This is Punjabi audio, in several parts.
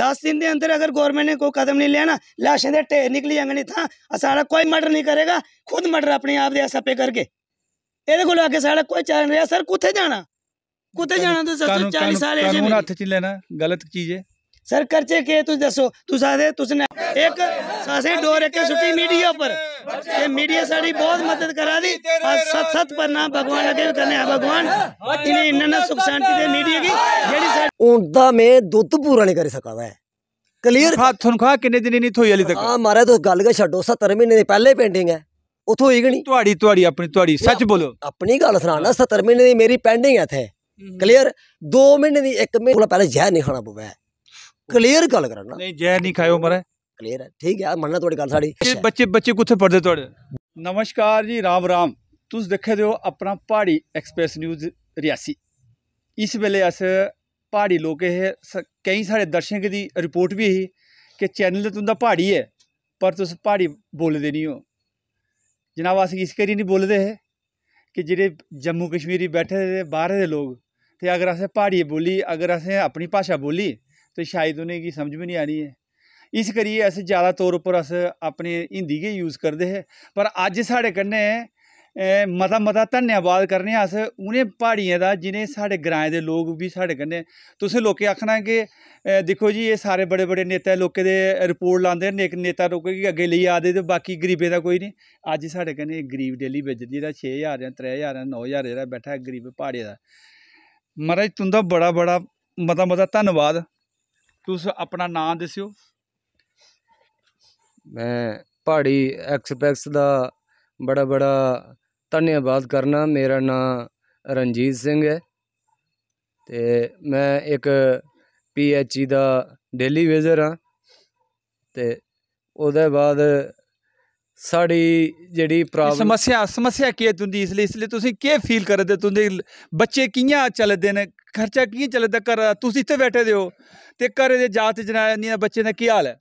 10 ਦਿਨ ਦੇ ਅੰਦਰ ਅਗਰ ਗਵਰਨਮੈਂਟ ਨੇ ਕੋਈ ਕਦਮ ਨਹੀਂ ਲਿਆ ਨਾ ਲਾਸ਼ਾਂ ਦੇ ਢੇਰ ਨਿਕਲੀ ਨਹੀਂ ਤਾਂ ਸਾਡਾ ਕੋਈ ਮਰਡਰ ਨਹੀਂ ਕਰੇਗਾ ਖੁਦ ਮਰਡਰ ਆਪਣੇ ਆਪ ਦੇ ਐਸਪੀ ਕਰਕੇ ਇਹਦੇ ਕੋਲ ਆ ਕੇ ਸਾਡਾ ਕੋਈ ਚਾਰ ਰਿਹਾ ਸਰ ਕੁੱਥੇ ਜਾਣਾ ਕੁੱਥੇ ਜਾਣਾ ਤੁਸੀਂ 40 ਸਾਲ ਇਹ ਜੀ ਹੱਥ ਚ ਲੈਣਾ ਗਲਤ ਚੀਜ਼ ਹੈ ਸਰ ਕਰਚੇ ਕੇ ਤੁਸੀਂ ਦੱਸੋ ਤੁਸਾਂ ਦੇ ਤੁਸਨ ਇੱਕ ਸਾਸੇ ਡੋਰ ਇੱਕ ਸੁੱਟੀ ਮੀਡੀਆ ਉੱਪਰ ਇਹ ਮੀਡੀਆ ਸਾਡੀ ਬਹੁਤ ਮਦਦ ਕਰਾ ਦੀ ਆ ਸਤ ਸੱਤ ਪਰ ਨਾ ਭਗਵਾਨ ਅਗੇ ਕਰਨੇ ਆ ਭਗਵਾਨ ਇਹਨੇ ਇੰਨਾ ਸੁਖ ਸ਼ਾਂਤੀ ਦੇ ਮੀਡੀਆ ਕੀ ਜਿਹੜੀ ਸਾਡੀ ਉਂਦਾ ਮੈਂ ਦੁੱਧ ਪੂਰਾ ਨਹੀਂ ਕਰ ਸਕਾ ਸਕਦਾ ਕਲੀਅਰ ਖਾ ਕਿੰਨੇ ਦਿਨ ਨਹੀਂ ਥੋਈ ਅਲੀ ਤੱਕ ਹਾਂ ਮਾਰਾ ਤੁਸੀਂ ਗੱਲ ਕਾ ਛੱਡੋ 70 ਮਹੀਨੇ ਦੇ ਪਹਿਲੇ ਪੈਂਡਿੰਗ ਹੈ ਉਹ ਹੀ ਗਣੀ ਤੁਹਾਡੀ ਤੁਹਾਡੀ ਆਪਣੀ ਤੁਹਾਡੀ ਸੱਚ ਬੋਲੋ ਆਪਣੀ ਗੱਲ ਸੁਣਾਣਾ 70 ਮਹੀਨੇ ਦੀ ਮੇਰੀ ਪੈਂਡਿੰਗ ਹੈ ਇੱਥੇ ਕਲੀਅਰ 2 ਮਹੀਨੇ ਦੀ 1 ਮਹੀਨੇ ਪਹਿਲੇ ਜ਼ਹਿਰ ਨਹੀਂ ਖਾਣਾ ਪਵੇ ਕਲੀਅਰ ਗੱਲ ਕਰਾਂ ਨਾ ਨਹੀਂ ਜੈ ਨਹੀਂ ਖਾਇਓ ਮਰੇ ਕਲੀਅਰ ਹੈ ਠੀਕ ਹੈ ਮੰਨਣਾ ਤੁਹਾਡੀ ਗੱਲ ਸਾਡੀ ਬੱਚੇ ਬੱਚੇ ਕਿੱਥੇ ਪੜਦੇ ਤੁਹਾਡੇ ਨਮਸਕਾਰ ਜੀ ਰਾਮ ਰਾਮ ਤੁਸੀਂ ਦੇਖਦੇ ਹੋ ਆਪਣਾ ਪਹਾੜੀ ਐਕਸਪ੍ਰੈਸ ਨਿਊਜ਼ ਰਿਆਸੀ ਇਸ ਵੇਲੇ ਅਸ ਪਹਾੜੀ ਲੋਕ ਇਹ ਕਈ ਸਾਰੇ ਦਰਸ਼ਕ ਦੀ ਰਿਪੋਰਟ ਵੀ ਹੈ ਕਿ ਚੈਨਲ ਤੇ ਤੁੰਦਾ ਪਹਾੜੀ ਹੈ ਪਰ ਤੁਸੀਂ ਪਹਾੜੀ ਬੋਲਦੇ ਨਹੀਂ ਹੋ ਜਨਾਬ ਅਸੀਂ ਇਸ ਕਰੀ ਨਹੀਂ ਬੋਲਦੇ ਹੈ ਕਿ ਜਿਹੜੇ ਜੰਮੂ ਕਸ਼ਮੀਰੀ ਬੈਠੇ ਦੇ ਬਾਹਰ ਦੇ ਲੋਕ ਤੇ ਅਗਰ ਅਸੀਂ ਪਹਾੜੀ ਬੋਲੀ ਅਗਰ ਅਸੀਂ ਆਪਣੀ ਭਾਸ਼ਾ ਬੋਲੀ ਤੇ ਸ਼ਾਇਦ ਉਹਨੇ ਕੀ ਸਮਝ ਵੀ ਨਹੀਂ ਆਣੀ ਹੈ ਇਸ ਕਰੀਏ ਅਸੀਂ ਜ਼ਿਆਦਾ ਤੌਰ ਉੱਪਰ ਅਸ ਆਪਣੇ ਹਿੰਦੀ ਕੇ ਯੂਜ਼ ਕਰਦੇ ਹੈ ਪਰ ਅੱਜ ਸਾਡੇ ਕੰਨੇ ਮਤਾ ਮਤਾ ਧੰਨਵਾਦ ਕਰਨੇ ਆਸ ਉਹਨੇ ਪਹਾੜੀਆਂ ਦਾ ਜਿਨੇ ਸਾਡੇ ਗ੍ਰਾਂ ਦੇ ਲੋਕ ਵੀ ਸਾਡੇ ਕੰਨੇ ਤੁਸੀਂ ਲੋਕੇ ਆਖਣਾ ਕਿ ਦੇਖੋ ਜੀ ਇਹ ਸਾਰੇ ਬੜੇ ਬੜੇ ਨੇਤਾ ਲੋਕੇ ਦੇ ਰਿਪੋਰਟ ਲਾਉਂਦੇ ਨੇ ਇੱਕ ਨੇਤਾ ਰੁਕੇ ਕਿ ਅੱਗੇ ਲਈ ਆਦੇ ਤੇ ਬਾਕੀ ਗਰੀਬੇ ਦਾ ਕੋਈ ਨਹੀਂ ਅੱਜ ਸਾਡੇ ਕੰਨੇ ਗਰੀਬ ਡੇਲੀ ਵੇਜਦੀ ਦਾ 6000 ਜਾਂ 3000 ਜਾਂ 9000 ਜਿਹੜਾ ਬੈਠਾ ਗਰੀਬ ਪਹਾੜੀ ਦਾ ਮਹਾਰਾਜ ਤੁੰਦਾ ਬੜਾ ਬੜਾ ਮਤਾ ਮਤਾ ਧੰਨਵਾਦ ਤੁਸੀਂ ਆਪਣਾ ਨਾਮ ਦੱਸਿਓ ਮੈਂ ਪਹਾੜੀ ਐਕਸਪ੍ਰੈਸ ਦਾ ਬੜਾ ਬੜਾ ਧੰਨਵਾਦ ਕਰਨਾ ਮੇਰਾ ਨਾਮ ਰਣਜੀਤ ਸਿੰਘ ਹੈ ਤੇ ਮੈਂ ਇੱਕ ਪੀਐਚਈ ਦਾ ਡੇਲੀ ਵੇਜ਼ਰ ਹਾਂ ਤੇ ਉਹਦੇ ਬਾਅਦ ਸਾਡੀ ਜਿਹੜੀ ਪ੍ਰੋਬਲਮ ਸਮੱਸਿਆ ਸਮੱਸਿਆ ਕੀ ਤੁੰਦੀ ਇਸ ਲਈ ਇਸ ਲਈ ਤੁਸੀਂ ਕੀ ਫੀਲ ਕਰਦੇ ਤੁੰਦੇ ਬੱਚੇ ਕਿੰਨਾ ਚੱਲਦੇ ਨੇ ਖਰਚਾ ਕੀ ਚੱਲਦਾ ਕਰ ਤੁਸੀਂ ਇੱਥੇ ਬੈਠੇ ਦਿਓ ਤੇ ਕਰੇ ਦੇ ਜਾਤ ਜਨਾਨੀ ਦਾ ਬੱਚੇ ਦਾ ਕੀ ਹਾਲ ਹੈ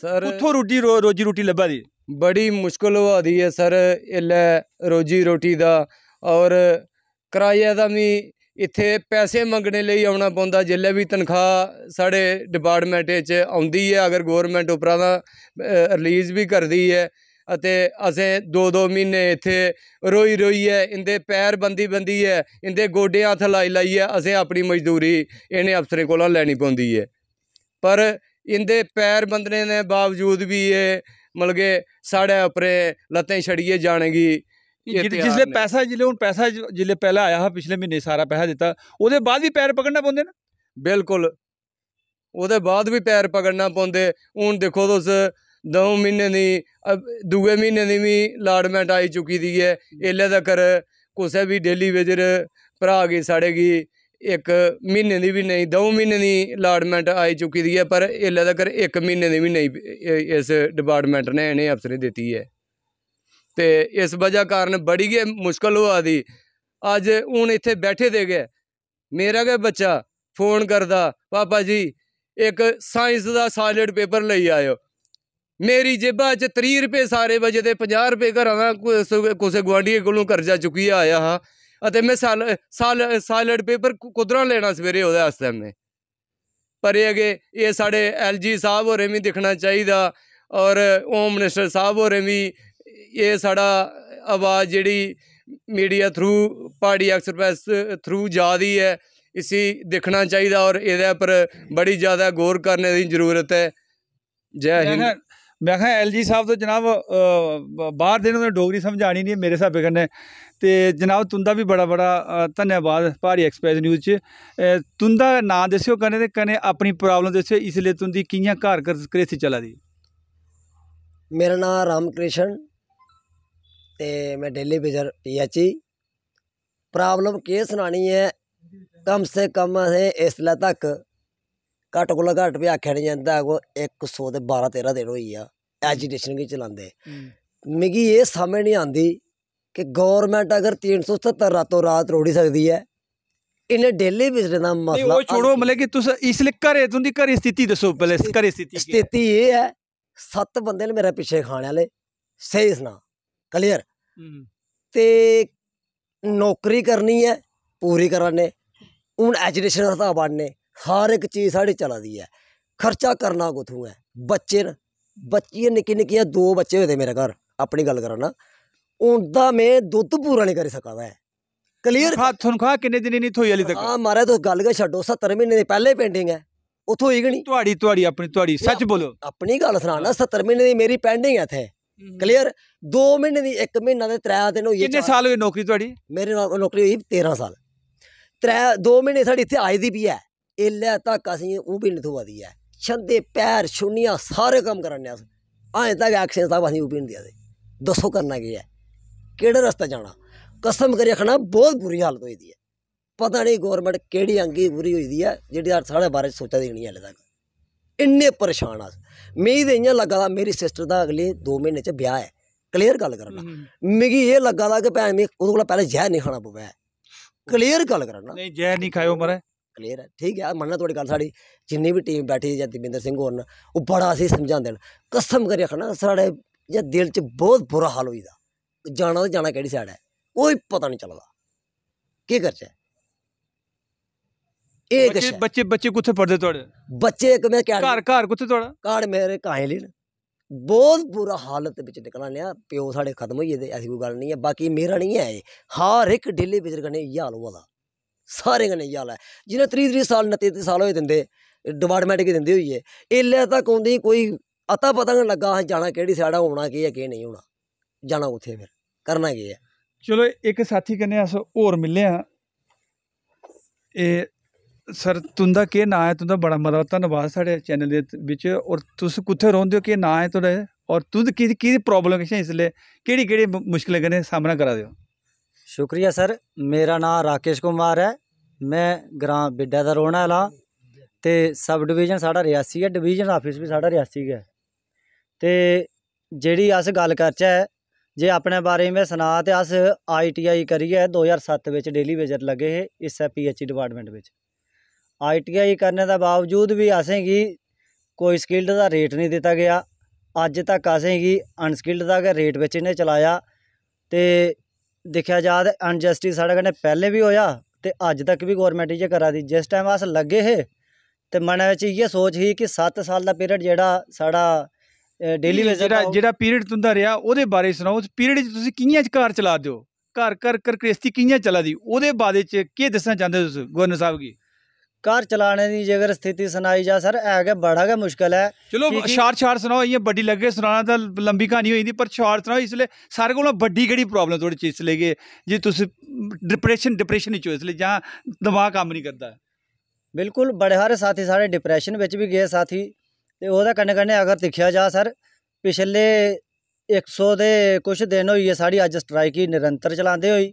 ਸਰ ਉੱਥੋਂ ਰੋਟੀ ਰੋਜੀ ਰੋਟੀ ਲੱਭਾ ਦੀ ਬੜੀ ਮੁਸ਼ਕਲ ਹੋਆ ਦੀ ਹੈ ਸਰ ਇਹ ਰੋਜੀ ਰੋਟੀ ਦਾ ਔਰ ਕਿਰਾਇਆ ਦਾ ਵੀ ਇੱਥੇ ਪੈਸੇ ਮੰਗਣੇ ਲਈ ਆਉਣਾ ਪਉਂਦਾ ਜਿੱਲੇ ਵੀ ਤਨਖਾਹ ਸਾਡੇ ਡਿਪਾਰਟਮੈਂਟ 'ਚ ਆਉਂਦੀ ਹੈ ਅਗਰ ਗਵਰਨਮੈਂਟ ਉਪਰਾਂ ਦਾ ਰਿਲੀਜ਼ ਵੀ ਕਰਦੀ ਹੈ ਅਤੇ ਅਸੀਂ 2-2 ਮਹੀਨੇ ਇੱਥੇ ਰੋਈ ਰੋਈ ਹੈ ਇੰਦੇ ਪੈਰ ਬੰਦੀ ਬੰਦੀ ਹੈ ਇੰਦੇ ਗੋਡਿਆਂ ਹੱਥ ਲਾਈ ਲਾਈ ਹੈ ਅਸੀਂ ਆਪਣੀ ਮਜ਼ਦੂਰੀ ਇਹਨੇ ਅਫਸਰੇ ਕੋਲੋਂ ਲੈਣੀ ਪਉਂਦੀ ਹੈ ਪਰ ਇੰਦੇ ਪੈਰ ਬੰਦਨੇ ਦੇ ਬਾਵਜੂਦ ਵੀ ਇਹ ਮਤਲਬ ਕਿ ਸਾਡੇ ਉਪਰੇ ਲੱਤਾਂ ਛੜੀਏ ਜਾਣਗੀ ਜਿਸਲੇ ਪੈਸਾ ਜਿਲੇ ਹੁਣ ਪੈਸਾ ਜਿਲੇ ਪਹਿਲਾਂ ਆਇਆ ਹੈ ਪਿਛਲੇ ਮਹੀਨੇ ਸਾਰਾ ਪੈਸਾ ਦਿੱਤਾ ਉਹਦੇ ਬਾਅਦ ਵੀ ਪੈਰ ਪਕੜਨਾ ਪਉਂਦੇ ਨਾ ਬਿਲਕੁਲ ਉਹਦੇ ਬਾਅਦ ਵੀ ਪੈਰ ਪਕੜਨਾ ਪਉਂਦੇ ਹੁਣ ਦੇਖੋ ਤੁਸ ਦੋ ਮਹੀਨੇ ਦੀ ਦੂਏ ਮਹੀਨੇ ਦੀ ਵੀ ਲਾਡਮੈਂਟ ਆਈ ਚੁੱਕੀ ਦੀ ਹੈ ਇਹਲੇ ਤੱਕ ਕੋਸੇ ਵੀ ਡੇਲੀ ਵੇਜਰ ਭਰਾ ਗਈ ਗਈ ਇੱਕ ਮਹੀਨੇ ਦੀ ਵੀ ਨਹੀਂ ਦੋ ਮਹੀਨੇ ਦੀ ਲਾਡਮੈਂਟ ਆਈ ਚੁੱਕੀ ਦੀ ਹੈ ਪਰ ਇਹਲੇ ਤੱਕ ਇੱਕ ਮਹੀਨੇ ਦੀ ਵੀ ਨਹੀਂ ਇਸ ਡਿਪਾਰਟਮੈਂਟ ਨੇ ਇਹਨੇ ਅਫਸਰ ਦਿੱਤੀ ਹੈ ਤੇ ਇਸ ਵਜ੍ਹਾ ਕਾਰਨ ਬੜੀ ਗੇ ਮੁਸ਼ਕਲ ਹੋ ਆਦੀ ਅੱਜ ਹੁਣ ਇੱਥੇ ਬੈਠੇ ਦੇ ਗਏ ਮੇਰਾ ਕੇ ਬੱਚਾ ਫੋਨ ਕਰਦਾ ਪਾਪਾ ਜੀ ਇੱਕ ਸਾਇੰਸ ਦਾ ਸਾਲਿਡ ਪੇਪਰ ਲਈ ਆਇਓ ਮੇਰੀ ਜੇਬਾਂ 'ਚ 30 ਰੁਪਏ ਸਾਰੇ ਵਜੇ ਦੇ 50 ਰੁਪਏ ਘਰਾਂ ਦਾ ਕਿਸੇ ਗਵਾਂਢੀ ਕੋਲੋਂ ਕਰਜ਼ਾ ਚੁੱਕੀ ਆਇਆ ਹਾਂ ਅਤੇ ਮੈਂ ਸਾਲ ਸਾਲ ਸਾਲਿਡ ਪੇਪਰ ਕੁਦਰਾਂ ਲੈਣਾ ਸਵੇਰੇ ਉਹਦੇ ਵਾਸਤੇ ਮੈਂ ਪਰ ਇਹ ਅਗੇ ਇਹ ਸਾਡੇ ਐਲਜੀ ਸਾਹਿਬ ਹੋਰੇ ਵੀ ਦਿਖਣਾ ਚਾਹੀਦਾ ਔਰ ਹੋਮ ਮਿਨਿਸਟਰ ਸਾਹਿਬ ਹੋਰੇ ਵੀ ਇਹ ਸਾਡਾ ਆਵਾਜ਼ ਜਿਹੜੀ media through party express through ਜਾਦੀ ਹੈ ਇਸੇ ਦੇਖਣਾ ਚਾਹੀਦਾ ਔਰ ਇਹਦੇ ਪਰ ਬੜੀ ਜ਼ਿਆਦਾ ਗੌਰ ਕਰਨੇ ਦੀ ਜ਼ਰੂਰਤ ਹੈ ਜੈ ਹਿੰਦ ਮੈਂ ਕਿਹਾ ਐਲਜੀ ਸਾਹਿਬ ਤੋਂ ਜਨਾਬ ਬਾਹਰ ਦੇ ਨੂੰ ਡੋਗਰੀ ਸਮਝਾਣੀ ਨਹੀਂ ਮੇਰੇ ਹਿਸਾਬੇ ਕਰਨੇ ਤੇ ਜਨਾਬ ਤੁੰਦਾ ਵੀ ਬੜਾ ਬੜਾ ਧੰਨਵਾਦ ਭਾਰੀ ਐਕਸਪ੍ਰੈਸ ਨਿਊਜ਼ 'ਚ ਤੁੰਦਾ ਨਾਂ ਦੱਸਿਓ ਕਰਨੇ ਤੇ ਕਨੇ ਆਪਣੀ ਪ੍ਰੋਬਲਮ ਦੱਸਿਓ ਇਸ ਲਈ ਤੁੰਦੀ ਕਿੰਨੀਆਂ ਘਰ ਘਰ ਕਰੇਸੀ ਚਲਾਦੀ ਮੇਰਾ ਨਾਮ ਰਾਮਕ੍ਰਿਸ਼ਨ ਤੇ ਮੈਂ ਡੇਲੀ ਬਿਜ਼ਰ ਪੀਐਚਈ ਪ੍ਰੋਬਲਮ ਕੀ ਸੁਣਾਣੀ ਹੈ ਕਮ ਸੇ ਕਮ ਇਸ ਲੈ ਤੱਕ ਘਟ ਕੋਲ ਘਟ ਵੀ ਆਖਿਆ ਨਹੀਂ ਜਾਂਦਾ ਕੋ 100 ਤੇ 12 13 ਦਿਨ ਹੋਈ ਆ ਐਜੀਟੇਸ਼ਨ ਕੀ ਚਲਾਉਂਦੇ ਮਿਗੀ ਇਹ ਸਮਝ ਨਹੀਂ ਆਂਦੀ ਕਿ ਗਵਰਨਮੈਂਟ ਅਗਰ 370 ਰਾਤੋਂ ਰਾਤ ਰੋੜੀ ਸਕਦੀ ਹੈ ਇਹਨੇ ਡੇਲੀ ਬਿਜ਼ਰ ਦਾ ਮਸਲਾ ਉਹ ਛੋੜੋ ਮਲੇ ਕਿ ਤੁਸੀਂ ਇਸ ਲਈ ਘਰੇ ਤੁੰਦੀ ਘਰੇ ਸਥਿਤੀ ਦੱਸੋ ਪਹਿਲੇ ਘਰੇ ਸਥਿਤੀ ਸਥਿਤੀ ਇਹ ਹੈ ਸੱਤ ਬੰਦੇ ਨੇ ਮੇਰੇ ਪਿੱਛੇ ਖਾਣ ਵਾਲੇ ਸਹੀ ਸੁਣਾ ਕਲੀਅਰ ਤੇ ਨੌਕਰੀ ਕਰਨੀ ਹੈ ਪੂਰੀ ਕਰਾਨੇ ਹੁਣ ਐਜੂਕੇਸ਼ਨ ਦਾ ਤਾਂ ਬਣਨੇ ਹਰ ਇੱਕ ਚੀਜ਼ ਸਾਡੇ ਚਲਾਦੀ ਹੈ ਖਰਚਾ ਕਰਨਾ ਕੁਥੂ ਹੈ ਬੱਚੇ ਬੱਚੀ ਨਿੱਕੀ ਨਿੱਕੀ ਦੋ ਬੱਚੇ ਹੋਏ ਤੇ ਮੇਰੇ ਘਰ ਆਪਣੀ ਗੱਲ ਕਰਾਂ ਨਾ ਉਹਦਾ ਮੈਂ ਦੁੱਧ ਪੂਰਾ ਨਹੀਂ ਕਰ ਸਕਦਾ ਹੈ ਕਲੀਅਰ ਖਾ ਕਿੰਨੇ ਦਿਨ ਨਹੀਂ ਥੋਈ ਅਲੀ ਤੱਕ ਹਾਂ ਮਾਰੇ ਤੁਸੀਂ ਗੱਲ ਕਰ ਛੱਡੋ 70 ਮਹੀਨੇ ਦੇ ਪਹਿਲੇ ਪੈਂਡਿੰਗ ਹੈ ਉਥੋਂ ਹੀ ਗਣੀ ਤੁਹਾਡੀ ਤੁਹਾਡੀ ਆਪਣੀ ਤੁਹਾਡੀ ਸੱਚ ਬੋਲੋ ਆਪਣੀ ਗੱਲ ਸੁਣਾ ਨਾ 70 ਮਹੀਨੇ ਦੀ ਮੇਰੀ ਪੈਂਡਿੰਗ ਹੈ ਇੱਥੇ ਕਲੀਅਰ 2 ਮਹੀਨੇ ਦੀ 1 ਮਹੀਨਾ ਦੇ 3 ਦਿਨ ਹੋਈ ਕਿੰਨੇ ਸਾਲ ਹੋਏ ਨੌਕਰੀ ਤੁਹਾਡੀ ਮੇਰੇ ਨਾਲ ਨੌਕਰੀ ਹੋਈ 13 ਸਾਲ 3 2 ਮਹੀਨੇ ਸਾਡੀ ਇੱਥੇ ਆਏ ਦੀ ਵੀ ਹੈ ਇਹ ਲੈ ਤੱਕ ਅਸੀਂ ਉਹ ਵੀ ਨਹੀਂ ਦੀ ਹੈ ਛੰਦੇ ਪੈਰ ਛੁਨੀਆਂ ਸਾਰੇ ਕੰਮ ਕਰਨਿਆ ਅਸ ਆਏ ਤੱਕ ਐਕਸ਼ਨ ਸਾਹਿਬ ਅਸੀਂ ਉਹ ਵੀ ਨਹੀਂ ਦਿਆਦੇ ਦੱਸੋ ਕਰਨਾ ਕੀ ਹੈ ਕਿਹੜਾ ਰਸਤਾ ਜਾਣਾ ਕਸਮ ਕਰੀ ਰੱਖਣਾ ਬਹੁਤ ਬੁਰੀ ਹਾਲਤ ਹੋਈ ਦੀ ਹੈ ਪਤਾ ਨਹੀਂ ਗਵਰਨਮੈਂਟ ਕਿਹੜੀ ਅੰਗੀ ਬੁਰੀ ਹੋਈ ਦੀ ਹੈ ਜਿਹੜੀ ਸਾਡੇ ਬਾਰੇ ਸੋਚਾ ਦੇਣੀ ਹੈ ਹਲੇ ਤੱਕ ਇੰਨੇ ਪਰੇਸ਼ਾਨ ਆ ਮੈਂ ਇਹ ਇੰਜ ਲੱਗਦਾ ਮੇਰੀ ਸਿਸਟਰ ਦਾ ਅਗਲੇ 2 ਮਹੀਨੇ ਚ ਵਿਆਹ ਹੈ ਕਲੀਅਰ ਗੱਲ ਕਰਨਾ ਮਿਗੀ ਇਹ ਲੱਗਦਾ ਕਿ ਭੈਣ ਮੇ ਉਹਦੇ ਕੋਲ ਪਹਿਲੇ ਜ਼ਹਿਰ ਨਹੀਂ ਖਾਣਾ ਪਵੇ ਕਲੀਅਰ ਗੱਲ ਕਰਨਾ ਨਹੀਂ ਜ਼ਹਿਰ ਨਹੀਂ ਖਾਇਓ ਮਰੇ ਕਲੀਅਰ ਹੈ ਠੀਕ ਹੈ ਮੰਨਣਾ ਤੁਹਾਡੀ ਗੱਲ ਸਾਡੀ ਜਿੰਨੀ ਵੀ ਟੀਮ ਬੈਠੀ ਜਾਂ ਦਵਿੰਦਰ ਸਿੰਘ ਹੋਰ ਉਹ ਬੜਾ ਅਸੀਂ ਸਮਝਾਉਂਦੇ ਨੇ ਕਸਮ ਕਰ ਖਣਾ ਸਾਡੇ ਜਾਂ ਦਿਲ ਚ ਬਹੁਤ ਬੁਰਾ ਹਾਲ ਹੋਈਦਾ ਜਾਣਾ ਤਾਂ ਜਾਣਾ ਕਿਹੜੀ ਸਾਈਡ ਹੈ ਕੋਈ ਪਤਾ ਨਹੀਂ ਚੱਲਦਾ ਕੀ ਕਰਜਾ ਇਹ ਬੱਚੇ ਬੱਚੇ ਬੱਚੇ ਕਿੱਥੇ ਪੜਦੇ ਤੁਹਾਡੇ ਬੱਚੇ ਇੱਕ ਮੈਂ ਕਿਹਾ ਘਰ ਘਰ ਕਿੱਥੇ ਤੁਹਾਡਾ ਘਰ ਮੇਰੇ ਕਾਹੇ ਲੈਣ ਬਹੁਤ ਬੁਰਾ ਹਾਲਤ ਵਿੱਚ ਨਿਕਲਣ ਲਿਆ ਪਿਓ ਸਾਡੇ ਖਤਮ ਹੋਈ ਤੇ ਐਸੀ ਕੋਈ ਗੱਲ ਨਹੀਂ ਹੈ ਬਾਕੀ ਮੇਰਾ ਨਹੀਂ ਹੈ ਹਰ ਇੱਕ ਡੇਲੀ ਵਿਜ਼ਰ ਕਰਨੇ ਯਾਲ ਹਾਲ ਸਾਰੇ ਗਨੇ ਯਾਲ ਹੈ ਜਿਹਨੇ 30 30 ਸਾਲ 29 30 ਸਾਲ ਹੋਏ ਦਿੰਦੇ ਡਿਪਾਰਟਮੈਂਟ ਕੀ ਦਿੰਦੇ ਹੋਈਏ ਇੱਲੇ ਤੱਕ ਹੁੰਦੀ ਕੋਈ ਅਤਾ ਪਤਾ ਨਹੀਂ ਲੱਗਾ ਹਾਂ ਜਾਣਾ ਕਿਹੜੀ ਸਾਡਾ ਹੋਣਾ ਕੀ ਹੈ ਕੀ ਨਹੀਂ ਹੋਣਾ ਜਾਣਾ ਉੱਥੇ ਫਿਰ ਕਰਨਾ ਕੀ ਹੈ ਚਲੋ ਇੱਕ ਸਾਥੀ ਕਨੇ ਅਸ ਹੋਰ ਮਿਲਿਆ ਇਹ ਸਰ ਤੁੰਦਾ ਕੀ ਨਾਂ ਹੈ ਤੁੰਦਾ ਬੜਾ ਮਦਦ ਧੰਨਵਾਦ ਸਾਡੇ ਚੈਨਲ ਦੇ ਵਿੱਚ ਔਰ ਤੁਸੀਂ ਕਿੱਥੇ ਰਹਿੰਦੇ ਹੋ ਕੀ ਨਾਂ ਹੈ ਤੁਹਾਡਾ ਔਰ ਤੁਦ ਕੀ ਕੀ ਪ੍ਰੋਬਲਮ ਹੈ ਇਸ ਲਈ ਕਿਹੜੀ ਕਿਹੜੀ ਮੁਸ਼ਕਲਾਂ ਕਨੇ ਸਾਹਮਣਾ ਕਰਾ ਦਿਓ ਸ਼ੁਕਰੀਆ ਸਰ ਮੇਰਾ ਨਾਮ ਰਾਕੇਸ਼ ਕੁਮਾਰ ਹੈ ਮੈਂ ਗ੍ਰਾਮ ਬਿੱਡਾ ਦਾ ਰਹਿਣ ਵਾਲਾ ਤੇ ਸਬ ਡਿਵੀਜ਼ਨ ਸਾਡਾ ਰਿਆਸੀ ਹੈ ਡਿਵੀਜ਼ਨ ਆਫਿਸ ਵੀ ਸਾਡਾ ਰਿਆਸੀ ਹੈ ਤੇ ਜਿਹੜੀ ਅਸ ਗੱਲ ਕਰਚਾ ਹੈ ਜੇ ਆਪਣੇ ਬਾਰੇ सना ते ਤੇ ਅਸ ਆਈਟੀਆਈ आई 2007 ਵਿੱਚ ਡੇਲੀ ਵੇਜਰ ਲੱਗੇ डेली ਇਸ लगे ਡਿਪਾਰਟਮੈਂਟ ਵਿੱਚ ਆਈਟੀਆਈ ਕਰਨ ਦਾ ਬਾਵਜੂਦ ਵੀ ਅਸੀਂ ਕੀ ਕੋਈ ਸਕਿਲਡ ਦਾ ਰੇਟ ਨਹੀਂ ਦਿੱਤਾ ਗਿਆ ਅੱਜ ਤੱਕ ਅਸੀਂ ਕੀ ਅਨਸਕਿਲਡ ਦਾ ਗਾ ਰੇਟ ਵਿੱਚ ਇਹਨੇ ਚਲਾਇਆ ਤੇ ਦੇਖਿਆ ਜਾ ਤਾਂ ਅਨਜਸਟਿਸ ਸਾਡੇ ਕਨੇ ਪਹਿਲੇ ਵੀ ਹੋਇਆ ਤੇ ਅੱਜ ਤੱਕ ਵੀ ਗਵਰਨਮੈਂਟ ਇਹ ਕਰਾ ਦੀ ਜਿਸ ਟਾਈਮ ਅਸ ਲੱਗੇ ਹੈ ਤੇ ਮਨ ਵਿੱਚ ਇਹ ਸੋਚ ਹੀ ਕਿ 7 ਸਾਲ ਦਾ ਪੀਰੀਅਡ ਜਿਹੜਾ ਸਾਡਾ ਡੇਲੀ ਵੇਜ ਜਿਹੜਾ ਜਿਹੜਾ ਪੀਰੀਅਡ ਤੁੰਦਾ ਰਿਹਾ ਉਹਦੇ ਬਾਰੇ ਸੁਣਾਓ ਉਸ ਪੀਰੀਅਡ 'ਚ ਤੁਸੀਂ ਕਿੰਨੀਆਂ ਚਕਾਰ ਚਲਾ ਦਿਓ ਘਰ ਘਰ ਘਰ ਕ੍ਰਿਸਤੀ ਕਿੰਨੀਆਂ ਚਲਾ ਦੀ ਉਹਦੇ ਬਾਅਦ ਵਿੱਚ ਕੀ ਦੱਸਣਾ ਚਾਹੁੰਦੇ ਤੁਸੀਂ ਗਵਰਨਰ ਸਾਹਿਬ ਕੀ ਕਾਰ ਚਲਾਣੇ ਦੀ ਜੇਕਰ ਸਥਿਤੀ ਸੁਣਾਈ ਜਾ ਸਰ ਐ ਕਿ ਬੜਾ ਕਿ ਮੁਸ਼ਕਲ ਹੈ ਚਲੋ ਸ਼ਾਰ ਸ਼ਾਰ ਸੁਣਾਓ ਇਹ ਵੱਡੀ ਲੱਗੇ ਸੁਣਾਣਾ ਤਾਂ ਲੰਬੀ ਕਹਾਣੀ ਹੋਈ ਦੀ ਪਰ ਸ਼ਾਰ ਸੁਣਾਓ ਇਸ ਲਈ ਸਾਰੇ ਕੋਲੋਂ ਵੱਡੀ ਕਿਹੜੀ ਪ੍ਰੋਬਲਮ ਥੋੜੀ ਚੀਜ਼ ਇਸ ਲਈ ਜੇ ਤੁਸੀਂ ਡਿਪਰੈਸ਼ਨ ਡਿਪਰੈਸ਼ਨ ਹੀ ਚੋ ਇਸ ਲਈ ਜਾਂ ਦਿਮਾਗ ਕੰਮ ਨਹੀਂ ਕਰਦਾ ਬਿਲਕੁਲ ਬੜੇ ਹਾਰੇ ਸਾਥੀ ਸਾਰੇ ਡਿਪਰੈਸ਼ਨ ਵਿੱਚ ਵੀ ਗਏ ਸਾਥੀ ਤੇ ਉਹਦਾ ਕੰਨ ਕੰਨੇ ਅਗਰ ਦੇਖਿਆ ਜਾ ਸਰ ਪਿਛਲੇ 100 ਦੇ ਕੁਝ ਦਿਨ ਹੋਈਏ ਸਾਡੀ ਅੱਜ ਸਟ੍ਰਾਈਕ ਹੀ ਨਿਰੰਤਰ ਚਲਾਉਂਦੇ ਹੋਈ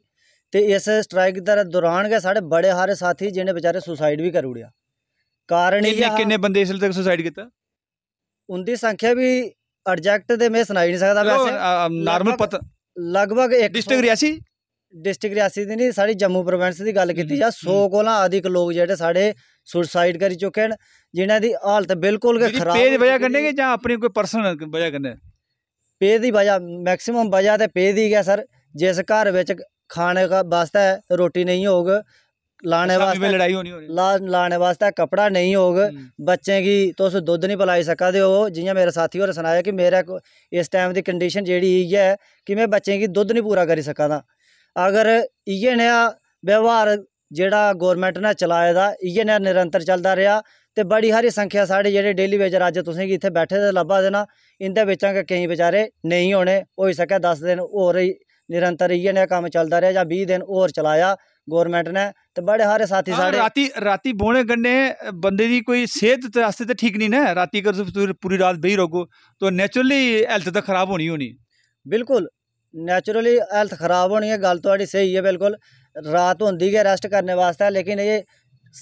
ਤੇ ਇਸ ਸਟ੍ਰਾਈਕ ਦਾ ਦੌਰਾਨ ਗਏ ਸਾਡੇ ਬੜੇ ਹਾਰੇ ਸਾਥੀ ਜਿਹਨੇ ਵਿਚਾਰੇ ਸੁਸਾਈਡ ਵੀ ਕਰ ਉੜਿਆ ਕਾਰਨ ਇਹ ਕਿੰਨੇ ਬੰਦੇ ਇਸ ਤੱਕ ਸੁਸਾਈਡ ਕੀਤਾ ਉਹਦੀ ਸੰਖਿਆ ਵੀ ਅਡਜੈਕਟ ਦੇ ਮੈਂ ਸੁਣਾਈ ਨਹੀਂ ਸਕਦਾ ਵੈਸੇ ਨਾਰਮਲ ਪਤ ਲਗਭਗ ਇੱਕ ਡਿਸਟ੍ਰਿਕਟ ਰਿਆਸੀ ਡਿਸਟ੍ਰਿਕਟ ਰਿਆਸੀ ਦੀ ਨਹੀਂ ਸਾਡੀ ਜੰਮੂ ਪ੍ਰੋਵਿੰਸ ਦੀ ਗੱਲ ਕੀਤੀ ਜਾ 100 ਕੋਲਾਂ ਆਦਿਕ ਲੋਕ ਜਿਹੜੇ ਸਾਡੇ ਸੁਸਾਈਡ ਕਰੀ ਚੁੱਕੇ ਹਨ ਜਿਨ੍ਹਾਂ ਦੀ ਹਾਲਤ ਬਿਲਕੁਲ ਗੇ ਖਰਾਬ ਪੇਜ ਵਜਾ ਕਰਨਗੇ ਜਾਂ ਆਪਣੀ ਕੋਈ ਪਰਸਨਲ ਵਜਾ ਕਰਨੇ ਪੇਜ ਦੀ ਵਜਾ ਮੈਕਸਿਮਮ ਵਜਾ ਤੇ ਪੇਜ ਹੀ ਗਿਆ ਸਰ ਜਿਸ ਘਰ ਵਿੱਚ खाने का वास्ते रोटी नहीं होगा लाने अच्छा, वास्ते लड़ाई होनी हो ला, लाने वास्ते कपड़ा नहीं होग हम्म। बच्चें गी तुस तो दुद्ध नहीं पिलाई सका दे हो मेरे साथी होर सनाया कि मेरे इस टाइम की कंडीशन जी इ'यै कि मैं बच्चें गी दुद्ध नहीं पूरा करी सका अगर इ'यै नेहा व्यवहार जेह्ड़ा गौरमेंट ने चलाए दा इ'यै नेहा निरंतर चलता रहा ते बड़ी हारी संख्या साढ़े जेह्ड़े डेली वेजर अज्ज तुसेंगी इत्थें बैठे दे लब्भा दे ना इं'दे बेचारे नहीं होने होई सकै दस दिन होर निरंतर इ'यै नेहा कम्म चलदा रेहा दिन होर चलाया गौरमेंट ने ते बड़े हारे साथी साढ़े राती राती बौह्ने कन्नै बंदे दी कोई सेह्त आस्तै ते ठीक नहीं ना राती अगर पूरी रात बेही रौह्गो तो नैचुरली हैल्थ ते खराब होनी होनी बिल्कुल नैचुरली हेल्थ खराब होनी ऐ गल्ल थुआढ़ी स्हेई ऐ बिल्कुल रात होंदी गै रैस्ट करने बास्तै लेकिन एह्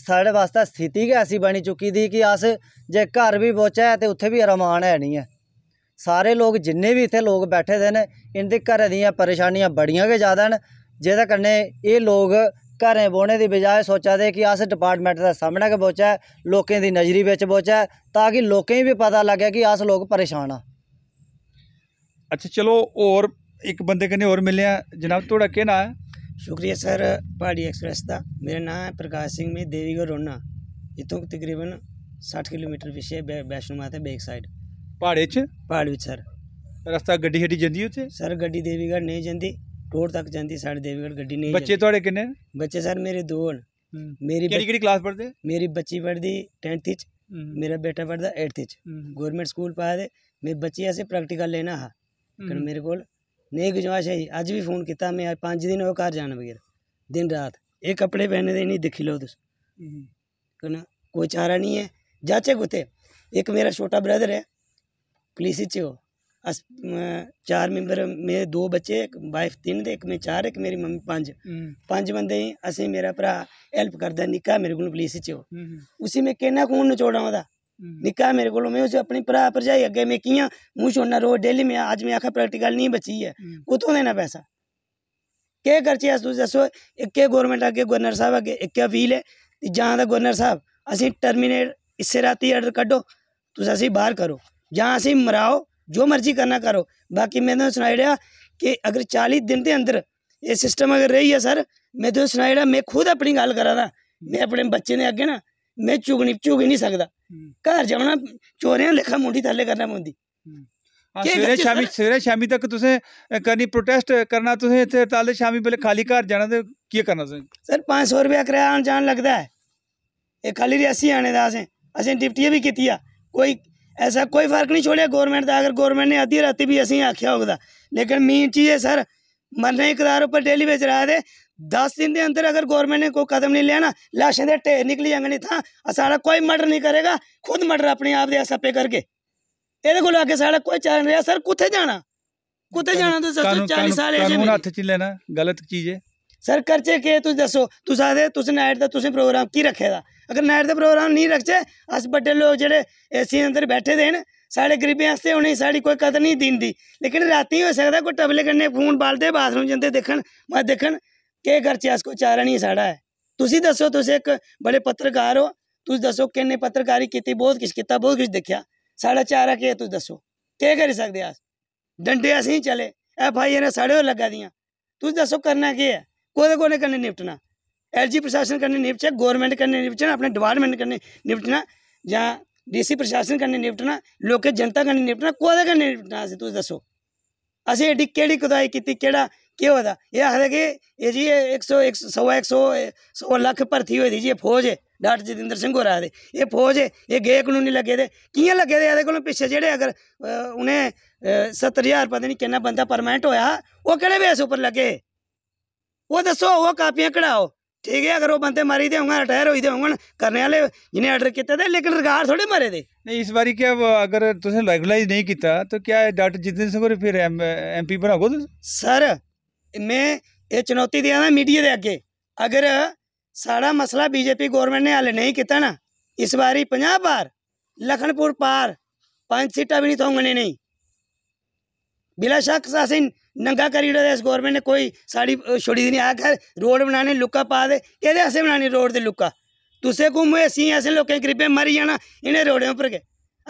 साढ़े बास्तै स्थिति गै ऐसी बनी चुकी दी कि अस जे घर बी बौह्चै ते उत्थें बी रमान है निं ऐ ਸਾਰੇ ਲੋਕ ਜਿੰਨੇ ਵੀ ਇੱਥੇ ਲੋਕ ਬੈਠੇ ਦੇ ਨੇ ਇਹਦੇ ਘਰੇ ਦੀਆਂ ਪਰੇਸ਼ਾਨੀਆਂ ਬੜੀਆਂ ਕੇ ਜ਼ਿਆਦਾ ਹਨ ਜਿਹਦੇ ਕੰਨੇ ਇਹ ਲੋਕ ਘਰੇ ਬੋਣੇ ਦੀ ਬਜਾਏ ਸੋਚਾ ਦੇ ਕਿ ਆਸ ਡਿਪਾਰਟਮੈਂਟ ਦਾ ਸਾਹਮਣੇ ਕੇ ਬੋਚਾ ਲੋਕਾਂ ਦੀ ਨਜ਼ਰੀ ਵਿੱਚ ਬੋਚਾ ਤਾਂ ਕਿ ਲੋਕਾਂ ਨੂੰ ਵੀ ਪਤਾ ਲੱਗੇ ਕਿ ਆਸ ਲੋਕ ਪਰੇਸ਼ਾਨ ਆ ਅੱਛਾ ਚਲੋ ਹੋਰ ਇੱਕ ਬੰਦੇ ਕਨੇ ਹੋਰ ਮਿਲਿਆ ਜਨਾਬ ਤੁਹਾਡਾ ਕੀ ਨਾਮ ਹੈ ਸ਼ੁਕਰੀਆ ਸਰ ਪਹਾੜੀ ਐਕਸਪ੍ਰੈਸ ਦਾ ਮੇਰਾ ਨਾਮ ਹੈ ਪ੍ਰਕਾਸ਼ ਸਿੰਘ ਮੈਂ ਦੇਵੀਗੜ੍ਹ ਰੋਣਾ ਇਤੋਂ ਤਕਰੀਬਨ 60 ਕਿਲੋਮੀਟਰ ਪਿੱਛੇ ਬੈਸ਼ਨੂ ਮਾਤਾ ਬੇਕ ਸਾਈਡ ਪਹਾੜੇ ਚ ਪਹਾੜ ਵਿੱਚ ਸਰ ਰਸਤਾ ਗੱਡੀ ਹੱਡੀ ਜਾਂਦੀ ਉੱਥੇ ਸਰ ਗੱਡੀ ਦੇਵੀਗੜ ਨਹੀਂ ਜਾਂਦੀ ਟੋੜ ਤੱਕ ਜਾਂਦੀ ਸਾਡੇ ਦੇਵੀਗੜ ਗੱਡੀ ਨਹੀਂ ਬੱਚੇ ਤੁਹਾਡੇ ਕਿੰਨੇ ਬੱਚੇ ਸਰ ਮੇਰੇ ਦੋ ਹਨ ਮੇਰੀ ਕਿਹੜੀ ਕਿਹੜੀ ਕਲਾਸ ਪੜ੍ਹਦੇ ਮੇਰੀ ਬੱਚੀ ਪੜ੍ਹਦੀ 10th ਚ ਮੇਰਾ ਬੇਟਾ ਪੜ੍ਹਦਾ 8th ਚ ਗਵਰਨਮੈਂਟ ਸਕੂਲ ਪਾਇਆ ਦੇ ਮੇਰੇ ਬੱਚੇ ਐਸੇ ਪ੍ਰੈਕਟੀਕਲ ਲੈਣਾ ਹੈ ਕਿ ਮੇਰੇ ਕੋਲ ਨਹੀਂ ਗੁਜਵਾਸ਼ਾ ਜੀ ਅੱਜ ਵੀ ਫੋਨ ਕੀਤਾ ਮੈਂ ਪੰਜ ਦਿਨ ਹੋ ਘਰ ਜਾਣ ਵਗੈਰ ਦਿਨ ਰਾਤ ਇਹ ਕੱਪੜੇ ਪਹਿਨੇ ਦੇ ਨਹੀਂ ਦਿਖੀ ਲੋ ਤੁਸੀਂ ਕਨ ਕੋਈ ਚਾਰਾ ਨਹੀਂ ਹੈ ਜਾਚੇ ਗੁੱਤੇ ਇੱਕ ਮੇਰਾ ਛੋਟਾ ਬ੍ਰਦਰ ਹੈ पुलिस च ओ अस चार मैंबर मेरे दो बच्चे इक वाइफ तीन एक में चार एक मेरी मम्मी पंज हम्म। पंज बंदे ही असें मेरा भ्रा हेल्प करता निक्का मेरे कोला पुलिस च ओ हम्म, हम्म। उसी में किन्ना खून नचोड़ा ओह्दा निक्का मेरे कोला में उसी अपने भ्राऽ भरजाई अग्गें में कि'यां मूंह् छोड़ना रोज डेली में अज्ज में आखा प्रैक्टिकल नहीं बची है कुत्थूं देना पैसा केह् करचै अस तुस दस्सो इक्कै गौरमेंट अग्गें गवर्नर साहब अग्गें इक्कै अपील है जां गवर्नर साहब असें टर्मीनेट इस्सै राती आर्डर कड्ढो तुस असें बाह्र करो ਜਾਂ ਅਸੀਂ ਮਰਾਓ ਜੋ ਮਰਜ਼ੀ ਕਰਨਾ ਕਰੋ ਬਾਕੀ ਮੈਂ ਤੁਹਾਨੂੰ ਸੁਣਾਈ ਰਿਹਾ ਕਿ ਅਗਰ 40 ਦਿਨ ਦੇ ਅੰਦਰ ਇਹ ਸਿਸਟਮ ਅਗਰ ਰਹੀ ਹੈ ਸਰ ਮੈਂ ਤੁਹਾਨੂੰ ਸੁਣਾਈ ਰਿਹਾ ਮੈਂ ਖੁਦ ਆਪਣੀ ਗੱਲ ਕਰਾਂ ਨਾ ਮੈਂ ਆਪਣੇ ਬੱਚੇ ਨੇ ਅੱਗੇ ਨਾ ਮੈਂ ਚੁਗਣੀ ਚੁਗੀ ਨਹੀਂ ਸਕਦਾ ਘਰ ਜਾਣਾ ਚੋਰਿਆਂ ਲੇਖਾ ਮੁੰਡੀ ਥੱਲੇ ਕਰਨਾ ਮੁੰਦੀ ਸਵੇਰੇ ਸ਼ਾਮੀ ਸਵੇਰੇ ਸ਼ਾਮੀ ਤੱਕ ਤੁਸੀਂ ਕਰਨੀ ਪ੍ਰੋਟੈਸਟ ਕਰਨਾ ਤੁਸੀਂ ਇੱਥੇ ਹੜਤਾਲ ਦੇ ਸ਼ਾਮੀ ਬਲੇ ਖਾਲੀ ਘਰ ਜਾਣਾ ਤੇ ਕੀ ਕਰਨਾ ਤੁਸੀਂ ਸਰ 500 ਰੁਪਏ ਕਿਰਾਇਆ ਆਣ ਜਾਣ ਲੱਗਦਾ ਹੈ ਇਹ ਖਾਲੀ ਰਿਆਸੀ ਆਣੇ ਦਾ ਅਸੀਂ ਅਸੀਂ ਡਿਪਟੀਆਂ ਵੀ ਕੀਤੀ ਆ ਕੋਈ ਐਸਾ ਕੋਈ ਫਰਕ ਨਹੀਂ ਛੋੜਿਆ ਗਵਰਨਮੈਂਟ ਦਾ ਅਗਰ ਗਵਰਨਮੈਂਟ ਨੇ ਅੱਧੀ ਰਾਤੀ ਵੀ ਅਸੀਂ ਆਖਿਆ ਹੋਗਦਾ ਲੇਕਿਨ ਮੇਨ ਚੀਜ਼ ਹੈ ਸਰ ਮੰਨੇ ਇਕਰਾਰ ਉੱਪਰ ਡੇਲੀ ਵੇਚ ਰਹਾ ਦੇ 10 ਦਿਨ ਦੇ ਅੰਦਰ ਅਗਰ ਗਵਰਨਮੈਂਟ ਨੇ ਕੋਈ ਕਦਮ ਨਹੀਂ ਲਿਆ ਨਾ ਲਾਸ਼ਾਂ ਦੇ ਢੇਰ ਨਿਕਲੀ ਨਹੀਂ ਥਾਂ ਸਾਡਾ ਕੋਈ ਮਰਡਰ ਨਹੀਂ ਕਰੇਗਾ ਖੁਦ ਮਰਡਰ ਆਪਣੇ ਆਪ ਦੇ ਸੱਪੇ ਕਰਕੇ ਇਹਦੇ ਕੋਲ ਆ ਕੇ ਸਾਡਾ ਕੋਈ ਚੱਲ ਰਿਹਾ ਸਰ ਕਿੱਥੇ ਜਾਣਾ ਕਿੱਥੇ ਜਾਣਾ ਤੁਸੀਂ 40 ਸਾਲ ਇਹ ਕਾਨੂੰਨ ਹੱਥ ਚ ਲੈਣਾ ਗਲਤ ਚੀਜ਼ ਹੈ सर करचे के तुस दस्सो तुस आखदे तुस नाइट दा तुसें प्रोग्राम की रखे दा अगर नाइट दा प्रोग्राम नहीं रखचै अस बड्डे लोग जेह्ड़े एसी अंदर बैठे दे न साढ़े गरीबें आस्तै उ'नेंगी साढ़ी कोई कदर नहीं दिंदी लेकिन राती होई सकदा कोई टबले कन्नै फोन बालदे बाथरूम जंदे दिक्खन मैं दिक्खन केह् करचै अस कोई चारा नहीं साढ़ा ऐ तुसी दस्सो तुस इक बड़े पत्रकार हो तुस दस्सो किन्ने पत्रकारी कीती बहुत किश कीता बहुत किश दिक्खेआ साढ़ा चारा केह् तुस दस्सो केह् करी सकदे अस डंडे असेंगी चले एफ आई आर साढ़े लग्गा दियां तुस दस्सो करना केह् ऐ कोने कोने कन्नै निपटना एलजी प्रशासन कन्नै निपटचै गौरमेंट कन्नै निपटना अपने डिपार्टमेंट कन्नै निपटना जां डीसी प्रशासन कन्नै निपटना लोकें जनता कन्नै निपटना कोह्दे कन्नै निपटना असें तुस दस्सो असें एड्डी केह्ड़ी खुदाई कीती केह्ड़ा केह् होए दा एह् आखदे कि एह् जी इक सौ इक सौ इक सौ सौ लक्ख भर्थी होई दी जी फौज ऐ डाक्टर जतिंदर सिंह होर आखदे एह् फौज ऐ एह् गे कनूनी लग्गे दे कि'यां लग्गे दे एह्दे कोला पिच्छे जेह्ड़े अगर उ'नें सत्तर ज्हार पता निं किन्ना बंदा परमानैंट होएआ हा ओह् केह्ड़े बेस उप्पर लग्गे ਉਹ ਦੱਸੋ ਉਹ ਕਾਪੀਆਂ ਕਢਾਓ ਠੀਕ ਹੈ ਅਗਰ ਉਹ ਬੰਦੇ ਮਰੀ ਦੇ ਹੋਣਗੇ ਰਿਟਾਇਰ ਹੋਈ ਦੇ ਹੋਣਗੇ ਕਰਨੇ ਵਾਲੇ ਜਿਹਨੇ ਆਰਡਰ ਕੀਤਾ ਤੇ ਲੇਕਿਨ ਰਿਗਾਰ ਥੋੜੇ ਮਰੇ ਦੇ ਨਹੀਂ ਇਸ ਵਾਰੀ ਕਿ ਅਗਰ ਤੁਸੀਂ ਲੈਗੁਲਾਈਜ਼ ਨਹੀਂ ਕੀਤਾ ਤਾਂ ਕਿਆ ਡਾਕਟਰ ਜਿੰਦੇ ਸਿੰਘ ਹੋਰ ਫਿਰ ਐਮਪੀ ਬਣਾਓਗੇ ਸਰ ਮੈਂ ਇਹ ਚੁਣੌਤੀ ਦਿਆਂਗਾ ਮੀਡੀਆ ਦੇ ਅੱਗੇ ਅਗਰ ਸਾਡਾ ਮਸਲਾ ਬੀਜੇਪੀ ਗਵਰਨਮੈਂਟ ਨੇ ਹੱਲ ਨਹੀਂ ਕੀਤਾ ਨਾ ਇਸ ਵਾਰੀ 50 ਬਾਰ ਲਖਨਪੁਰ ਪਾਰ ਪੰਜ ਸੀਟਾਂ ਵੀ ਨਹੀਂ ਥੋਂਗਣੇ ਨਹੀਂ ਬਿਲਾ ਸ਼ੱਕ ਸਾਸਿੰ ਨੰਗਾ ਕਰੀ ਰਿਹਾ ਇਸ ਗਵਰਨਮੈਂਟ ਨੇ ਕੋਈ ਸਾੜੀ ਛੋੜੀ ਨਹੀਂ ਆਖਰ ਰੋਡ ਬਣਾਣੇ ਲੁੱਕਾ ਪਾ ਦੇ ਕਿਹਦੇ ਅਸੇ ਬਣਾਣੀ ਰੋਡ ਦੇ ਲੁੱਕਾ ਤੁਸੀਂ ਮੈਂ ਸੀ ਅਸੇ ਲੋਕੇ ਗਰੀਬੇ ਮਰੀ ਜਾਣਾ ਇਹਨੇ ਰੋੜਿਆਂ ਉੱਪਰ ਕੇ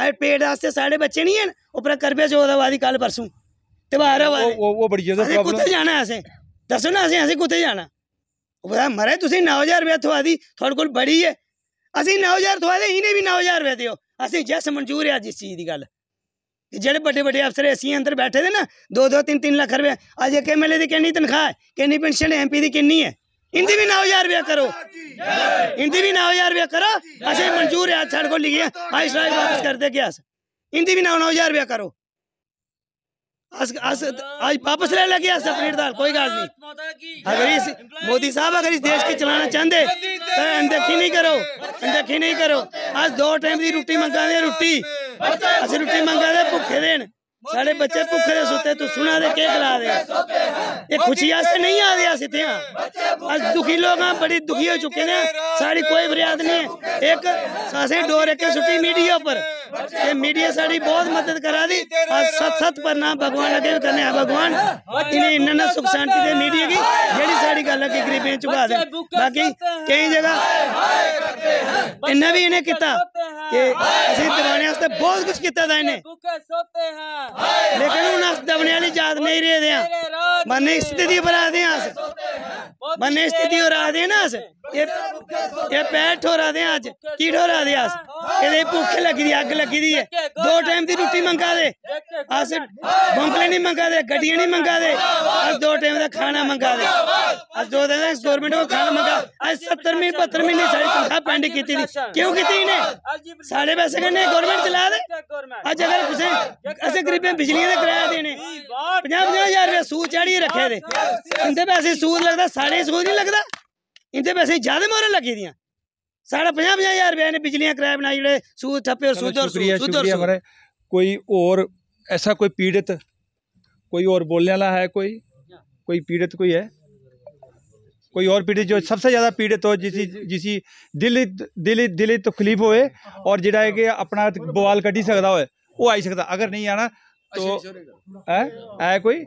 ਆਏ ਪੇੜ ਵਾਸਤੇ ਸਾਡੇ ਬੱਚੇ ਨਹੀਂ ਹਨ ਉੱਪਰ ਕਰਬੇ ਜੋ ਆਵਾਦੀ ਕੱਲ ਪਰਸੋਂ ਤੇ ਤਿਵਾਰ ਉਹ ਉਹ ਬੜੀ ਜਦੋਂ ਪ੍ਰੋਬਲਮ ਕਿੱਥੇ ਜਾਣਾ ਅਸੇ ਦੱਸੋ ਨਾ ਅਸੇ ਅਸੀਂ ਕਿੱਥੇ ਜਾਣਾ ਉਹ ਮਰੇ ਤੁਸੀਂ 9000 ਰੁਪਏ ਤੁਹਾਡੀ ਤੁਹਾਡੇ ਕੋਲ ਬੜੀ ਹੈ ਅਸੀਂ 9000 ਤੁਹਾਡੇ ਇਹਨੇ ਵੀ 9000 ਰੁਪਏ ਦਿਓ ਅਸੀਂ ਜਸ ਮਨਜ਼ੂਰ ਹੈ ਜਿਸ ਚੀਜ਼ ਦੀ ਗੱਲ ਜਿਹੜੇ ਵੱਡੇ ਵੱਡੇ ਅਫਸਰ ਅਸੀਂ ਅੰਦਰ ਬੈਠੇ ਦੇ ਨਾ 2-2 3-3 ਲੱਖ ਰੁਪਏ ਅੱਜ ਇੱਕ ਐਮਐਲਏ ਦੀ ਕਿੰਨੀ ਤਨਖਾਹ ਹੈ है ਪੈਨਸ਼ਨ ਐਮਪੀ ਦੀ ਕਿੰਨੀ ਹੈ इंदी भी नौ हजार रुपया करो इंदी भी नौ हजार रुपया करो अस मंजूर है साढ़े को लिखिए आई स्ट्राइक वापस कर देगे अस इंदी भी नौ नौ हजार रुपया करो अस अस आज वापस ले लगे अस अपनी हड़ताल कोई गल नहीं अगर इस मोदी साहब अगर इस देश की चलाना चाहते तो अनदेखी नहीं करो अनदेखी नहीं करो अस दो टाइम की रुट्टी मंगा दे रुट्टी ਅਸੀਂ ਰੋਟੀ ਮੰਗਾ ਦੇ ਭੁੱਖੇ ਦੇਣ ਸਾਡੇ ਬੱਚੇ ਭੁੱਖੇ ਦੇ ਸੁੱਤੇ ਤੂੰ ਸੁਣਾ ਦੇ ਕੀ ਖਲਾ ਦੇ ਇਹ ਖੁਸ਼ੀ ਆਸੇ ਨਹੀਂ ਆ ਰਿਹਾ ਅਸੀਂ ਤੇ ਅਸ ਦੁਖੀ ਲੋਗਾਂ ਬੜੀ ਦੁਖੀ ਹੋ ਚੁੱਕੇ ਨੇ ਸਾਡੀ ਕੋਈ ਫਰਿਆਦ ਨਹੀਂ ਇੱਕ ਸਾਸੇ ਡੋਰ ਇੱਕ ਸੁੱਤੀ ਮੀਡੀਆ ਪਰ ਇਹ ਮੀਡੀਆ ਸਾਡੀ ਬਹੁਤ ਮਦਦ ਕਰਾ ਦੀ ਸਤ ਸਤ ਪਰਨਾ ਭਗਵਾਨ ਅਗੇ ਕਰਨੇ ਆ ਭਗਵਾਨ ਇਹਨੇ ਇੰਨਾ ਨਾ ਸੁਖ ਸ਼ਾਂਤੀ ਦੇ ਮੀਡੀਆ ਕੀ ਜਿਹੜੀ ਸਾਡੀ ਗੱਲ ਕਿ ਗਰੀਬੀਆਂ ਚੁਗਾ ਦੇ ਬਾਕੀ ਕਈ ਜਗ੍ਹਾ ਇਹਨੇ ਵੀ ਇਹਨੇ ਕੀਤਾ ਕਿ ਅਸੀਂ ਦਿਵਾਣੇ ਵਾਸਤੇ ਬਹੁਤ ਕੁਝ ਕੀਤਾ ਦਾ ਇਹਨੇ ਲੇਕਿਨ ਉਹਨਾਂ ਅਸ ਦਵਣੇ ਵਾਲੀ ਯਾਦ ਨਹੀਂ ਰਹਿਦੇ ਆ ਮਨ ਇਸ ਸਥਿਤੀ ਬਣਾ ਦੇ ਆ बने स्थिति हो रहा दे ना ਇਹ ਪੈਠ ये पैर ਅੱਜ ਕੀ आज की ਅਸ ਇਹਦੇ ਭੁੱਖ ਲੱਗੀ ਦੀ ਅੱਗ ਲੱਗੀ ਦੀ ਹੈ ਦੋ ਟਾਈਮ ਦੀ ਰੋਟੀ ਮੰਗਾ ਦੇ ਅਸ ਬੰਕਲੇ ਨਹੀਂ ਮੰਗਾ ਦੇ ਗੱਡੀਆਂ ਨਹੀਂ ਮੰਗਾ ਦੇ ਅਸ ਦੋ ਟਾਈਮ ਦਾ ਖਾਣਾ ਮੰਗਾ ਦੇ ਅਸ ਦੋ ਦਿਨ ਦਾ ਗਵਰਨਮੈਂਟ ਕੋ ਖਾਣਾ ਮੰਗਾ ਅਸ 70ਵੀਂ 75ਵੀਂ ਨਹੀਂ ਮਹੀਨੇ ਸਾਡੀ ਤਨਖਾਹ ਪੈਂਡ ਕੀਤੀ ਦੀ ਕਿਉਂ ਕੀਤੀ ਇਹਨੇ ਸਾਡੇ ਪੈਸੇ ਕਰਨੇ ਗਵਰਨਮੈਂਟ ਚਲਾ ਦੇ ਅੱਜ ਅਗਰ ਕਿਸੇ ਅਸੇ ਗਰੀਬਾਂ ਬਿਜਲੀ ਦੇ ਕਿਰਾਇਆ ਦੇਣੇ 50 50000 ਰੁਪਏ ਸੂਦ ਚੜੀ ਰੱਖੇ ਦੇ ਉਹਦੇ ਪੈਸੇ ਸੂਦ ਲੱਗਦਾ 5.5 सारे इसको नहीं लगदा इंदे पैसे ज्यादा मोहर लगी दियां साढ़े पाँ पंजा ज्हार रुपया इन्हें बिजलियां किराए बनाई जेड़े सूद ठप्पे और सूद और कोई और ऐसा कोई पीड़ित कोई और बोलने वाला है कोई कोई पीड़ित कोई है कोई और पीड़ित जो सबसे ज़्यादा पीड़ित हो जिसी जिसी दिली दिली दिली तकलीफ तो होए और जेड़ा है कि अपना बवाल कड्ढी सकदा होए आई सकदा अगर नहीं आना तो अच्छा, अच्छा, है अच्छा। है कोई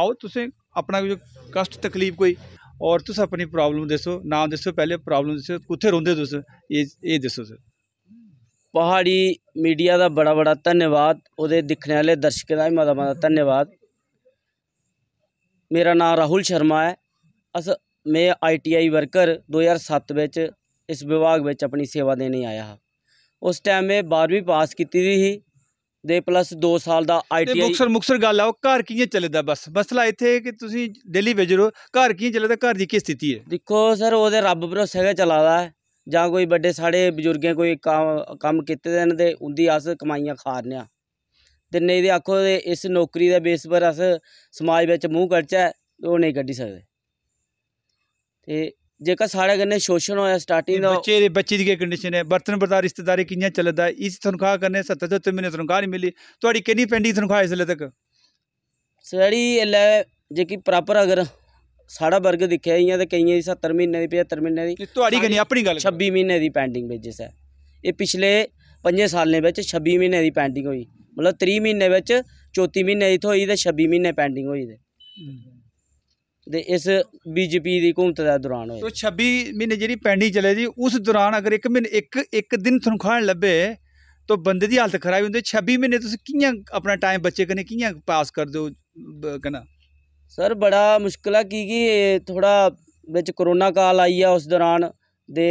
आओ तुसें ਆਪਣਾ ਕੋਈ ਕਸ਼ਟ ਤਕਲੀਫ ਕੋਈ ਔਰ ਤੁਸੀਂ ਆਪਣੀ ਪ੍ਰੋਬਲਮ ਦੱਸੋ ਨਾਮ ਦੱਸੋ ਪਹਿਲੇ ਪ੍ਰੋਬਲਮ ਦੱਸੋ ਕਿੱਥੇ ਰਹਿੰਦੇ ਤੁਸੀਂ ਇਹ ਇਹ ਦੱਸੋ ਸਰ ਪਹਾੜੀ ਮੀਡੀਆ ਦਾ ਬੜਾ ਬੜਾ ਧੰਨਵਾਦ ਉਹਦੇ ਦੇਖਣ ਵਾਲੇ ਦਰਸ਼ਕਾਂ ਦਾ ਵੀ ਮਾਦਾ ਮਾਦਾ ਧੰਨਵਾਦ ਮੇਰਾ ਨਾਮ ਰਾਹੁਲ ਸ਼ਰਮਾ ਹੈ ਅਸ ਮੈਂ ਆਈਟੀਆਈ ਵਰਕਰ 2007 ਵਿੱਚ ਇਸ ਵਿਭਾਗ ਵਿੱਚ ਆਪਣੀ ਸੇਵਾ ਦੇਣੇ ਆਇਆ ਹਾਂ ਉਸ ਟਾਈਮ ਮੈਂ 12ਵੀਂ ਪਾਸ ਕੀਤੀ ਸੀ ਦੇ ਪਲੱਸ 2 ਸਾਲ ਦਾ ਆਈਟੀ ਤੇ ਮੁਕਸਰ ਮੁਕਸਰ ਗੱਲ ਆ ਉਹ ਘਰ ਕਿੰਨੇ ਚੱਲਦਾ ਬਸ ਮਸਲਾ ਇੱਥੇ ਕਿ ਤੁਸੀਂ ਡੇਲੀ ਵੇਜਰ ਹੋ ਘਰ ਕਿੰਨੇ ਚੱਲਦਾ ਘਰ ਦੀ ਕੀ ਸਥਿਤੀ ਹੈ ਦੇਖੋ ਸਰ ਉਹਦੇ ਰੱਬ ਭਰੋਸੇ ਹੈਗਾ ਚਲਾਦਾ ਜਾਂ ਕੋਈ ਵੱਡੇ ਸਾਡੇ ਬਜ਼ੁਰਗਾਂ ਕੋਈ ਕੰਮ ਕੀਤੇ ਦੇ ਨੇ ਤੇ ਉੰਦੀ ਅਸ ਕਮਾਈਆਂ ਖਾਰਨੇ ਆ ਤੇ ਨਹੀਂ ਦੇ ਆਖੋ ਇਸ ਨੌਕਰੀ ਦੇ ਬੇਸ ਪਰ ਅਸ ਸਮਾਜ ਵਿੱਚ ਮੂੰਹ ਕਰਚਾ ਉਹ ਨਹੀਂ ਕੱਢੀ ਸਕਦੇ ਤੇ ਜੇਕਰ ਸਾਰੇ ਕੰਨੇ ਸ਼ੋਸ਼ਣ ਹੋਇਆ ਸਟਾਰਟਿੰਗ ਦਾ ਬੱਚੇ ਦੇ ਬੱਚੇ ਦੀ ਕੀ ਕੰਡੀਸ਼ਨ ਹੈ ਬਰਤਨ ਬਰਦਾਰ ਰਿਸ਼ਤੇਦਾਰੀ ਕਿੰਨੀਆਂ ਚੱਲਦਾ ਇਸ ਤੋਂ ਤਨਖਾਹ ਕਰਨੇ 70 ਤੋਂ ਤਿੰਨ ਮਹੀਨੇ ਤਨਖਾਹ ਨਹੀਂ ਮਿਲੀ ਤੁਹਾਡੀ ਕਿੰਨੀ ਪੈਂਦੀ ਇਸ ਇਸਲੇ ਤੱਕ ਸੜੀ ਲੈ ਜੇ ਕੀ ਪ੍ਰਾਪਰ ਅਗਰ ਸਾੜਾ ਵਰਗ ਦੇਖਿਆ ਇਆਂ ਤੇ ਕਈਆਂ ਦੀ 70 ਮਹੀਨੇ ਦੀ 75 ਮਹੀਨੇ ਦੀ ਤੁਹਾਡੀ ਕਿੰਨੀ ਆਪਣੀ ਗੱਲ 26 ਮਹੀਨੇ ਦੀ ਪੈਂਡਿੰਗ ਵੇਜਸ ਹੈ ਇਹ ਪਿਛਲੇ 5 ਸਾਲਾਂ ਵਿੱਚ 26 ਮਹੀਨੇ ਦੀ ਪੈਂਡਿੰਗ ਹੋਈ ਮਤਲਬ 30 ਮਹੀਨੇ ਵਿੱਚ 34 ਮਹੀਨੇ ਦੀ ਹੋਈ ਤੇ 26 ਮਹੀਨੇ ਪੈਂਡਿੰਗ ਹੋਈ ਤੇ ਦੇ ਇਸ ਬੀਜੇਪੀ ਦੀ ਹਕੂਮਤ ਦਾ ਦੌਰਾਨ ਹੋਇਆ ਤੋ 26 ਮਹੀਨੇ ਜਿਹੜੀ ਪੈਂਡੀ ਚੱਲੇ ਜੀ ਉਸ ਦੌਰਾਨ ਅਗਰ ਇੱਕ ਮਹੀਨੇ ਇੱਕ ਇੱਕ ਦਿਨ ਤਨਖਾਹ ਲੱਭੇ ਤੋ ਬੰਦੇ ਦੀ ਹਾਲਤ ਖਰਾਬ ਹੁੰਦੀ 26 ਮਹੀਨੇ ਤੁਸੀਂ ਕਿੰਨਾ ਆਪਣਾ ਟਾਈਮ ਬੱਚੇ ਕਨੇ ਕਿੰਨਾ ਪਾਸ ਕਰਦੇ ਹੋ ਕਨਾ ਸਰ ਬੜਾ ਮੁਸ਼ਕਲ ਆ ਕੀ ਕੀ ਥੋੜਾ ਵਿੱਚ ਕਰੋਨਾ ਕਾਲ ਆਈ ਆ ਉਸ ਦੌਰਾਨ ਦੇ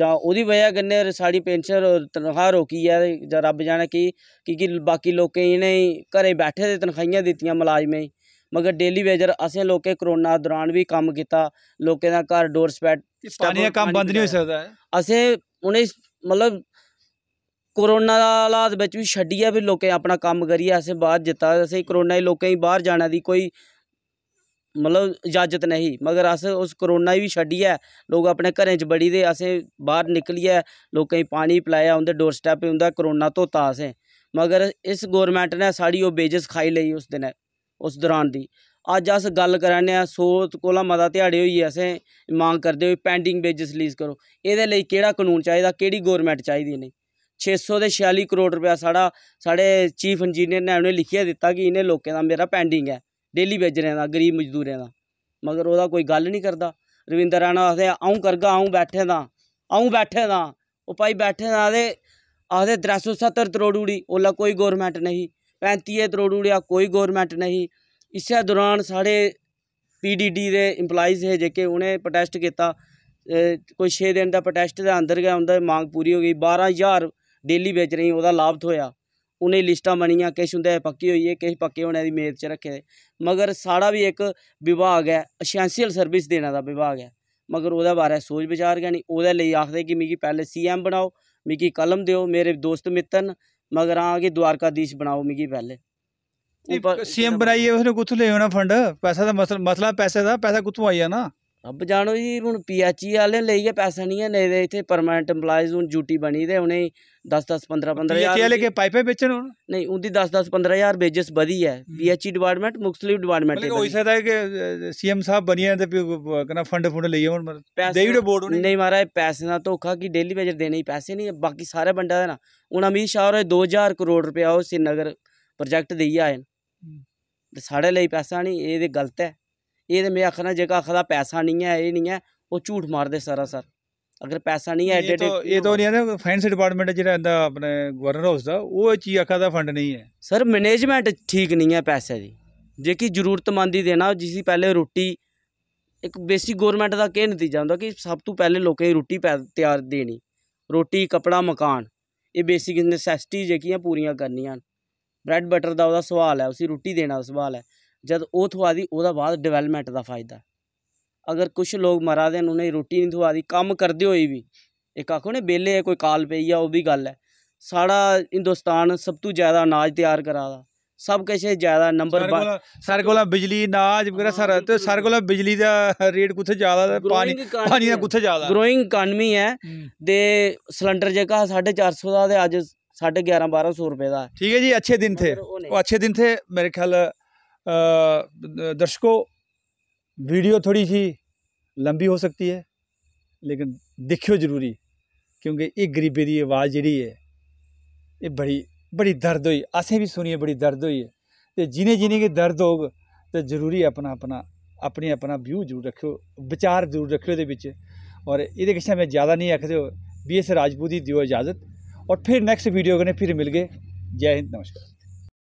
ਜਾਂ ਉਹਦੀ ਵਜ੍ਹਾ ਕਨੇ ਸਾਡੀ ਪੈਨਸ਼ਨ ਤਨਖਾਹ ਰੋਕੀ ਆ ਜਾਂ ਰੱਬ ਜਾਣੇ ਕੀ ਕੀ ਬਾਕੀ ਲੋਕੇ ਇਹਨੇ ਘਰੇ ਬੈਠੇ ਤੇ ਤਨਖਾਹਾਂ ਦਿੱਤੀਆਂ ਮੁਲਾਜ਼ਮੇ ਮਗਰ ਡੇਲੀ ਵੇਜਰ ਅਸੀਂ ਲੋਕੇ ਕਰੋਨਾ ਦੌਰਾਨ ਵੀ ਕੰਮ ਕੀਤਾ ਲੋਕੇ ਦਾ ਘਰ ਡੋਰ ਸਪੈਟ ਪਾਣੀਆ ਕੰਮ ਬੰਦ ਨਹੀਂ ਹੋ ਸਕਦਾ ਅਸੀਂ ਉਹਨੇ ਮਤਲਬ ਕਰੋਨਾ ਦਾ ਹਾਲਾਤ ਵਿੱਚ ਵੀ ਛੱਡੀਆ ਵੀ ਲੋਕੇ ਆਪਣਾ ਕੰਮ ਕਰੀਆ ਅਸੇ ਬਾਅਦ ਜਿੱਤਾ ਅਸੀਂ ਕਰੋਨਾ ਹੀ ਲੋਕੇ ਹੀ ਬਾਹਰ ਜਾਣਾ ਦੀ ਕੋਈ ਮਤਲਬ ਇਜਾਜ਼ਤ ਨਹੀਂ ਮਗਰ ਅਸੇ ਉਸ ਕਰੋਨਾ ਹੀ ਵੀ ਛੱਡੀਆ ਲੋਕ ਆਪਣੇ ਘਰੇ ਚ ਬੜੀ ਦੇ ਅਸੀਂ ਬਾਹਰ ਨਿਕਲੀਆ ਲੋਕੇ ਹੀ ਪਾਣੀ ਪਲਾਇਆ ਉਹਦੇ ਡੋਰ ਸਟੈਪ ਹੁੰਦਾ ਕਰੋਨਾ ਤੋਂ ਤਾਸ ਹੈ ਮਗਰ ਇਸ ਗਵਰਨਮੈਂਟ ਨੇ ਸਾਡੀ ਉਹ ਬੇਜਸ ਖਾਈ ਲਈ ਉਸ ਦਿਨ ਉਸ ਦੌਰਾਨ ਦੀ ਅੱਜ ਅਸ ਗੱਲ ਕਰਾਨੇ ਆ ਸੋਤ ਕੋਲਾ ਮਦਾ ਧਿਆੜੇ ਹੋਈ ਐ ਐਸੇ ਮੰਗ ਕਰਦੇ ਹੋਏ ਪੈਂਡਿੰਗ ਬੇਜਸ ਰਿਲੀਜ਼ ਕਰੋ ਇਹਦੇ ਲਈ ਕਿਹੜਾ ਕਾਨੂੰਨ ਚਾਹੀਦਾ ਕਿਹੜੀ ਗਵਰਨਮੈਂਟ ਚਾਹੀਦੀ ਨੇ 600 ਦੇ 46 ਕਰੋੜ ਰੁਪਿਆ ਸਾਡਾ ਸਾਡੇ ਚੀਫ ਇੰਜੀਨੀਅਰ ਨੇ ਉਹਨੇ ਲਿਖਿਆ ਦਿੱਤਾ ਕਿ ਇਹਨੇ ਲੋਕਾਂ ਦਾ ਮੇਰਾ ਪੈਂਡਿੰਗ ਹੈ ਡੇਲੀ ਵੇਜਰਿਆਂ ਦਾ ਗਰੀਬ ਮਜ਼ਦੂਰਿਆਂ ਦਾ ਮਗਰ ਉਹਦਾ ਕੋਈ ਗੱਲ ਨਹੀਂ ਕਰਦਾ ਰਵਿੰਦਰ ਰਾਣਾ ਆਖਦੇ ਆਉਂ ਕਰਗਾ ਆਉਂ ਬੈਠੇ ਦਾ ਆਉਂ ਬੈਠੇ ਦਾ ਉਹ ਭਾਈ ਬੈਠੇ ਦਾ ਆਦੇ ਆਦੇ 370 ਕਰੋੜ ਉੜੀ ਉਹਲਾ ਕੋਈ ਗਵਰਨਮੈਂਟ ਨਹੀਂ 35 ਕਰੋੜ ਉੜਿਆ ਕੋਈ ਗਵਰਨਮੈਂਟ ਨਹੀਂ ਇਸੇ ਦੌਰਾਨ ਸਾਡੇ ਪੀਡੀਡੀ ਦੇ EMPLOYEES ਹੈ ਜੇ ਕਿ ਉਹਨੇ ਪ੍ਰੋਟੈਸਟ ਕੀਤਾ ਕੋਈ 6 ਦਿਨ ਦਾ ਪ੍ਰੋਟੈਸਟ ਦੇ ਅੰਦਰ ਗਿਆ ਹੁੰਦਾ ਮੰਗ ਪੂਰੀ ਹੋ ਗਈ 12000 ਡੇਲੀ ਵੇਚ ਰਹੀ ਉਹਦਾ ਲਾਭ ਹੋਇਆ ਉਹਨੇ ਲਿਸਟਾਂ ਬਣੀਆਂ ਕਿਸ ਹੁੰਦੇ ਪੱਕੀ ਹੋਈ ਹੈ ਕਿਸ ਪੱਕੇ ਹੋਣੇ ਦੀ ਮੇਦ ਚ ਰੱਖੇ ਮਗਰ ਸਾੜਾ ਵੀ ਇੱਕ ਵਿਭਾਗ ਹੈ ਅਸੈਂਸ਼ੀਅਲ ਸਰਵਿਸ ਦੇਣਾ ਦਾ ਵਿਭਾਗ ਹੈ ਮਗਰ ਉਹਦਾ ਬਾਰੇ ਸੋਚ ਵਿਚਾਰ ਗਿਆ ਨਹੀਂ ਉਹਦੇ ਲਈ ਆਖਦੇ ਕਿ ਮਿਗੀ ਪਹਿਲੇ ਸੀਐਮ ਬਣਾਓ ਮਿਗੀ ਕਲਮ ਦਿਓ ਮੇਰੇ ਦੋਸਤ ਮਿੱਤਰ ਮਗਰ ਆ ਕੇ ਦਵਾਰਕਾਦੀਸ਼ ਬਣਾਓ ਮਿਗੀ ਪਹਿਲੇ ਸੀਐਮ ਬਣਾਈਏ ਉਸਨੇ ਨੂੰ ਕਿੱਥੋਂ ਲੈ ਆਉਣਾ ਫੰਡ ਪੈਸਾ ਦਾ ਮਸਲਾ ਮਸਲਾ ਪੈਸੇ ਦਾ ਪੈਸਾ ਕਿੱਥੋਂ ਆਈਆ ਨਾ ਅੱਬ ਜਾਣੋ ਜੀ ਹੁਣ ਪੀਐਚਈ e ਵਾਲੇ ਲਈਏ ਗਏ ਪੈਸਾ ਨਹੀਂ ਹੈ ਨਹੀਂ ਦੇ ਇੱਥੇ ਪਰਮਨੈਂਟ EMPLOYEES ਹੁਣ ਡਿਊਟੀ ਬਣੀ ਦੇ ਉਹਨੇ 10 10 15 15 ਯਾਰ ਪੀਐਚਈ ਵਾਲੇ ਕੇ ਪਾਈਪੇ ਵੇਚਣ ਹੁਣ ਨਹੀਂ ਉਹਦੀ 10 10 15 ਯਾਰ ਬੇਜਸ ਵਧੀ e ਹੈ ਪੀਐਚਈ ਡਿਪਾਰਟਮੈਂਟ ਮੁਕਸਲੀ ਡਿਪਾਰਟਮੈਂਟ ਦੇ ਕੋਈ ਸਕਦਾ ਕਿ ਸੀਐਮ ਸਾਹਿਬ ਬਣੀ ਜਾਂਦੇ ਪੀ ਕਹਿੰਦਾ ਫੰਡ ਫੁੰਡ ਲਈਏ ਹੁਣ ਦੇਈ ਦੇ ਬੋਰਡ ਉਹਨੇ ਨਹੀਂ ਮਾਰਾ ਪੈਸੇ ਦਾ ਧੋਖਾ ਕਿ ਡੇਲੀ ਵੇਜਰ ਦੇਣੇ ਹੀ ਪੈਸੇ ਨਹੀਂ ਬਾਕੀ ਸਾਰੇ ਬੰਦਾ ਦੇ ਨਾ ਉਹਨਾਂ ਅਮੀਰ ਸ਼ਾਹ ਹੋਏ 2000 ਕਰੋੜ ਰੁਪਏ ਉਹ ਸ੍ਰੀਨਗਰ ਪ੍ਰੋਜੈਕਟ ਦੇਈ ਆਏ ਸਾੜੇ ਲਈ ਪੈਸਾ ਨਹੀਂ ਇਹਦੇ ਗਲਤ ਹੈ ਇਹ ਤੇ ਮੈਂ ਆਖਣਾ ਜੇ ਕਹਦਾ ਪੈਸਾ ਨਹੀਂ ਹੈ ਇਹ ਨਹੀਂ ਹੈ ਉਹ ਝੂਠ ਮਾਰਦੇ ਸਾਰਾ ਸਰ ਅਗਰ ਪੈਸਾ ਨਹੀਂ ਹੈ ਐਡਿਟ ਇਹ ਤਾਂ ਨਹੀਂ ਹੈ ਨਾ ਫਾਈਨਸ ਡਿਪਾਰਟਮੈਂਟ ਜਿਹੜਾ ਇਹਦਾ ਆਪਣੇ ਗਵਰਨਰ ਹਾਊਸ ਦਾ ਉਹ ਇਹ ਚੀਜ਼ ਦਾ ਫੰਡ ਨਹੀਂ ਹੈ ਸਰ ਮੈਨੇਜਮੈਂਟ ਠੀਕ ਨਹੀਂ ਹੈ ਪੈਸੇ ਦੀ ਜੇ ਕਿ ਜ਼ਰੂਰਤਮੰਦੀ ਦੇਣਾ ਜਿਸ ਦੀ ਪਹਿਲੇ ਰੋਟੀ ਇੱਕ ਬੇਸਿਕ ਗਵਰਨਮੈਂਟ ਦਾ ਕੀ ਨਤੀਜਾ ਹੁੰਦਾ ਕਿ ਸਭ ਤੋਂ ਪਹਿਲੇ ਲੋਕਾਂ ਨੂੰ ਰੋਟੀ ਤਿਆਰ ਦੇਣੀ ਰੋਟੀ ਕਪੜਾ ਮਕਾਨ ਇਹ ਬੇਸਿਕ ਨੈਸੈਸਿਟੀ ਜਿਹੜੀਆਂ ਪੂਰੀਆਂ ਕਰਨੀਆਂ ਬ੍ਰੈਡ ਬਟਰ ਦਾ ਉਹਦਾ ਸਵਾਲ ਹੈ ਉਸੇ ਰੋਟੀ ਦੇਣਾ ਸਵਾਲ ਹੈ ਜਦ ਉਹ ਥਵਾ ਦੀ ਉਹਦਾ ਬਾਅਦ ਡਿਵੈਲਪਮੈਂਟ ਦਾ ਫਾਇਦਾ ਅਗਰ ਕੁਝ ਲੋਕ ਮਰਾ ਦੇ ਉਹਨੇ ਰੋਟੀ ਨਹੀਂ ਥਵਾ ਦੀ ਕੰਮ ਕਰਦੇ ਹੋਏ ਵੀ ਇੱਕ ਆਖੋ ਨੇ ਬੇਲੇ ਕੋਈ ਕਾਲ ਪਈ ਆ ਉਹ ਵੀ ਗੱਲ ਹੈ ਸਾਡਾ ਹਿੰਦੁਸਤਾਨ ਸਭ ਤੋਂ ਜ਼ਿਆਦਾ ਅਨਾਜ ਤਿਆਰ ਕਰਾਦਾ ਸਭ ਕਿਸੇ ਜ਼ਿਆਦਾ ਨੰਬਰ ਸਰ ਕੋਲਾ ਬਿਜਲੀ ਅਨਾਜ ਵਗੈਰਾ ਸਰ ਤੇ ਸਰ ਕੋਲਾ ਬਿਜਲੀ ਦਾ ਰੇਟ ਕਿੱਥੇ ਜ਼ਿਆਦਾ ਹੈ ਪਾਣੀ ਪਾਣੀ ਦਾ ਕਿੱਥੇ ਜ਼ਿਆਦਾ ਗਰੋਇੰਗ ਇਕਨਮੀ ਹੈ ਦੇ ਸਿਲੰਡਰ ਜਿਹੜਾ 450 ਦਾ ਤੇ ਅੱਜ 11500 ਰੁਪਏ ਦਾ ਠੀਕ ਹੈ ਜੀ ਅੱਛੇ ਦਿਨ ਥੇ ਉਹ ਅੱਛੇ ਦਿਨ ਥੇ ਮੇਰੇ ਖਿਆਲ दर्शकों वीडियो थोड़ी सी लंबी हो सकती है लेकिन दिक्खेओ जरूरी क्योंकि एक गरीबे की आवाज़ जी है ये बड़ी बड़ी दर्द हुई असें भी सुनिए बड़ी दर्द हुई है तो जिन्हें जिन्हें की दर्द होग तो जरूरी अपना अपना अपनी अपना व्यू जरूर रक्खेओ विचार जरूर रक्खेओ ये और ये एह्दे मैं ज़्यादा नहीं आखते बी एस राजपूत ही देओ इजाज़त और फिर नैक्सट वीडियो कन्नै फिर मिलगे जय हिंद नमस्कार